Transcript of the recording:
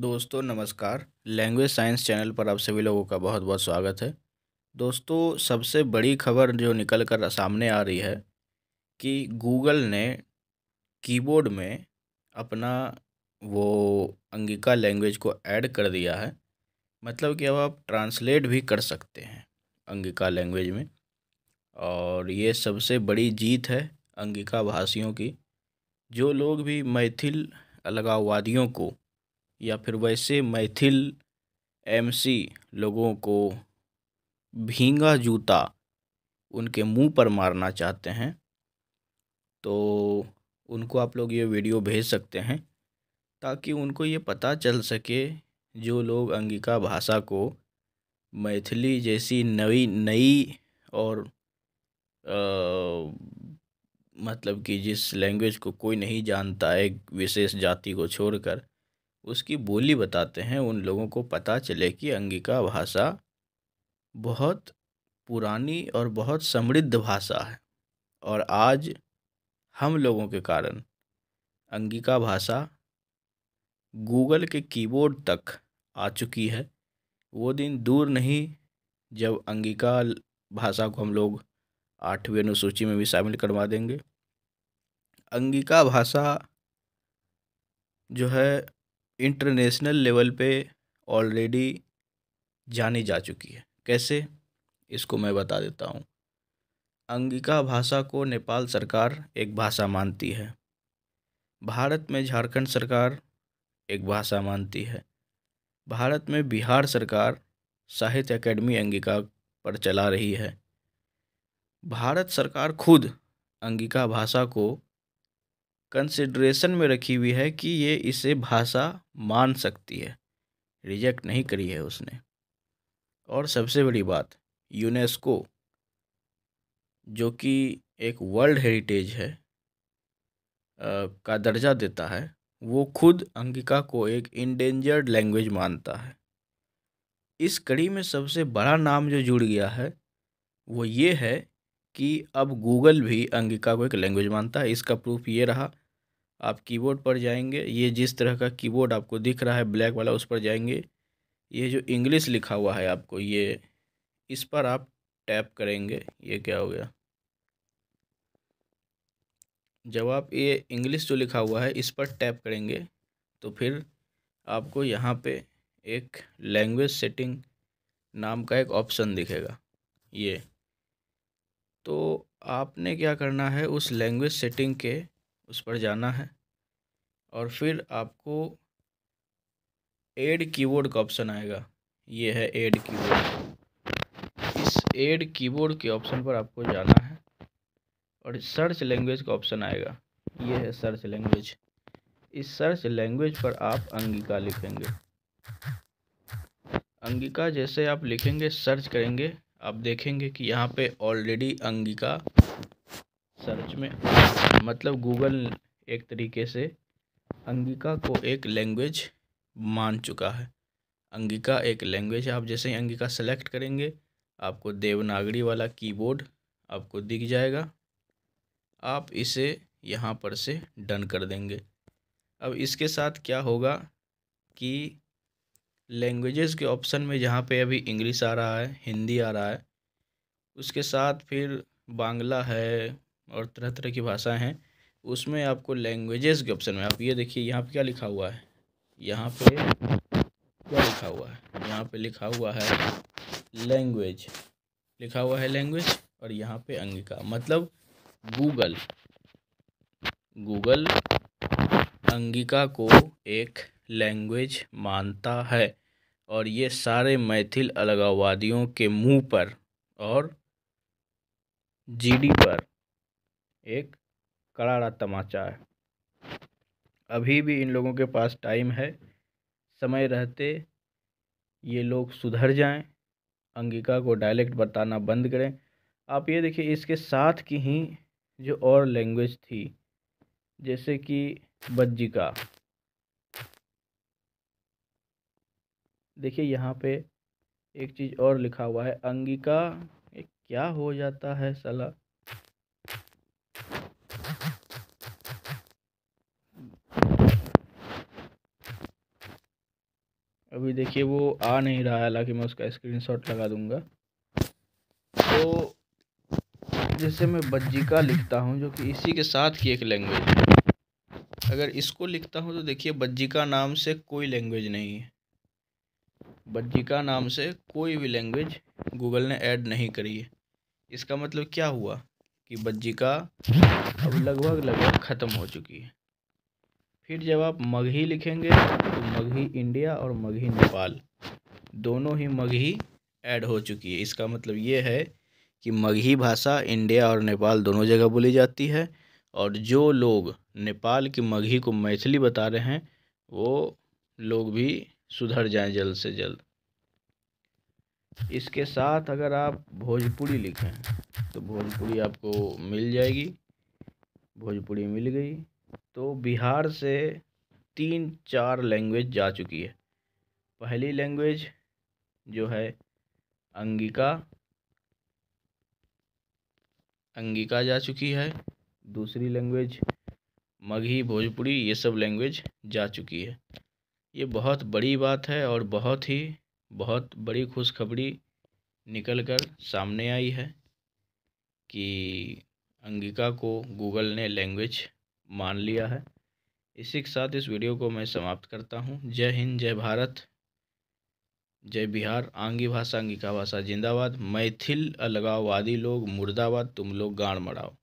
दोस्तों नमस्कार language science channel पर आप सभी लोगों का बहुत बहुत स्वागत है दोस्तों सबसे बड़ी खबर जो निकल कर सामने आ रही है कि गूगल ने कीबोर्ड में अपना वो अंगिका लैंग्वेज को ऐड कर दिया है मतलब कि अब आप ट्रांसलेट भी कर सकते हैं अंगिका लैंग्वेज में और ये सबसे बड़ी जीत है अंगिका भाषियों की जो लोग भी मैथिल अलगाववादियों को या फिर वैसे मैथिल एमसी लोगों को भींगा जूता उनके मुंह पर मारना चाहते हैं तो उनको आप लोग ये वीडियो भेज सकते हैं ताकि उनको ये पता चल सके जो लोग अंगिका भाषा को मैथिली जैसी नई नई और आ, मतलब कि जिस लैंग्वेज को कोई नहीं जानता है विशेष जाति को छोड़कर उसकी बोली बताते हैं उन लोगों को पता चले कि अंगिका भाषा बहुत पुरानी और बहुत समृद्ध भाषा है और आज हम लोगों के कारण अंगिका भाषा गूगल के कीबोर्ड तक आ चुकी है वो दिन दूर नहीं जब अंगिका भाषा को हम लोग आठवीं अनुसूची में भी शामिल करवा देंगे अंगिका भाषा जो है इंटरनेशनल लेवल पे ऑलरेडी जानी जा चुकी है कैसे इसको मैं बता देता हूँ अंगिका भाषा को नेपाल सरकार एक भाषा मानती है भारत में झारखंड सरकार एक भाषा मानती है भारत में बिहार सरकार साहित्य अकेडमी अंगिका पर चला रही है भारत सरकार खुद अंगिका भाषा को कंसिड्रेशन में रखी हुई है कि ये इसे भाषा मान सकती है रिजेक्ट नहीं करी है उसने और सबसे बड़ी बात यूनेस्को जो कि एक वर्ल्ड हेरिटेज है आ, का दर्जा देता है वो खुद अंगिका को एक इंडेंजर्ड लैंग्वेज मानता है इस कड़ी में सबसे बड़ा नाम जो जुड़ गया है वो ये है कि अब गूगल भी अंगिका को एक लैंग्वेज मानता है इसका प्रूफ ये रहा आप कीबोर्ड पर जाएंगे ये जिस तरह का कीबोर्ड आपको दिख रहा है ब्लैक वाला उस पर जाएंगे ये जो इंग्लिश लिखा हुआ है आपको ये इस पर आप टैप करेंगे ये क्या हो गया जब आप ये इंग्लिश जो लिखा हुआ है इस पर टैप करेंगे तो फिर आपको यहाँ पे एक लैंग्वेज सेटिंग नाम का एक ऑप्शन दिखेगा ये तो आपने क्या करना है उस लैंग्वेज सेटिंग के उस पर जाना है और फिर आपको एड कीबोर्ड का ऑप्शन आएगा ये है एड कीबोर्ड इस एड कीबोर्ड के ऑप्शन पर आपको जाना है और सर्च लैंग्वेज का ऑप्शन आएगा ये है सर्च लैंग्वेज इस सर्च लैंग्वेज पर आप अंगिका लिखेंगे अंगिका जैसे आप लिखेंगे सर्च करेंगे आप देखेंगे कि यहाँ पे ऑलरेडी अंगिका सर्च में मतलब गूगल एक तरीके से अंगिका को एक लैंग्वेज मान चुका है अंगिका एक लैंग्वेज है आप जैसे ही अंगिका सेलेक्ट करेंगे आपको देवनागरी वाला कीबोर्ड आपको दिख जाएगा आप इसे यहाँ पर से डन कर देंगे अब इसके साथ क्या होगा कि लैंग्वेजेस के ऑप्शन में जहाँ पे अभी इंग्लिश आ रहा है हिंदी आ रहा है उसके साथ फिर बांग्ला है और तरह तरह की भाषाएं हैं उसमें आपको लैंग्वेजेस के ऑप्शन में आप ये देखिए यहाँ पे क्या लिखा हुआ है यहाँ पे क्या लिखा हुआ है यहाँ पे लिखा हुआ है लैंग्वेज लिखा हुआ है लैंग्वेज और यहाँ पे अंगिका मतलब गूगल गूगल अंगिका को एक लैंग्वेज मानता है और ये सारे मैथिल अलगाववादियों के मुंह पर और जीडी पर एक करारा तमाचा है अभी भी इन लोगों के पास टाइम है समय रहते ये लोग सुधर जाएं अंगिका को डायलेक्ट बताना बंद करें आप ये देखिए इसके साथ की ही जो और लैंग्वेज थी जैसे कि बज्जिका देखिए यहाँ पे एक चीज़ और लिखा हुआ है अंगिका क्या हो जाता है सलाह अभी देखिए वो आ नहीं रहा है हालांकि मैं उसका स्क्रीनशॉट लगा दूंगा तो जैसे मैं बज्जिका लिखता हूँ जो कि इसी के साथ की एक लैंग्वेज है अगर इसको लिखता हूँ तो देखिए बज्जिका नाम से कोई लैंग्वेज नहीं है बज्जिका नाम से कोई भी लैंग्वेज गूगल ने ऐड नहीं करी है इसका मतलब क्या हुआ कि बज्जिका अब लगभग लगभग ख़त्म हो चुकी है फिर जब आप मगही लिखेंगे तो मगही इंडिया और मगही नेपाल दोनों ही मगही ऐड हो चुकी है इसका मतलब ये है कि मगही भाषा इंडिया और नेपाल दोनों जगह बोली जाती है और जो लोग नेपाल की मगही को मैथिली बता रहे हैं वो लोग भी सुधर जाएं जल्द से जल्द इसके साथ अगर आप भोजपुरी लिखें तो भोजपुरी आपको मिल जाएगी भोजपुरी मिल गई तो बिहार से तीन चार लैंग्वेज जा चुकी है पहली लैंग्वेज जो है अंगिका अंगिका जा चुकी है दूसरी लैंग्वेज मगही भोजपुरी ये सब लैंग्वेज जा चुकी है ये बहुत बड़ी बात है और बहुत ही बहुत बड़ी खुशखबरी निकल कर सामने आई है कि अंगिका को गूगल ने लैंग्वेज मान लिया है इसी के साथ इस वीडियो को मैं समाप्त करता हूँ जय हिंद जय भारत जय बिहार आंगी भाषा अंगिका भाषा जिंदाबाद मैथिल अलगाववादी लोग मुर्दाबाद तुम लोग गाड़ मड़ाओ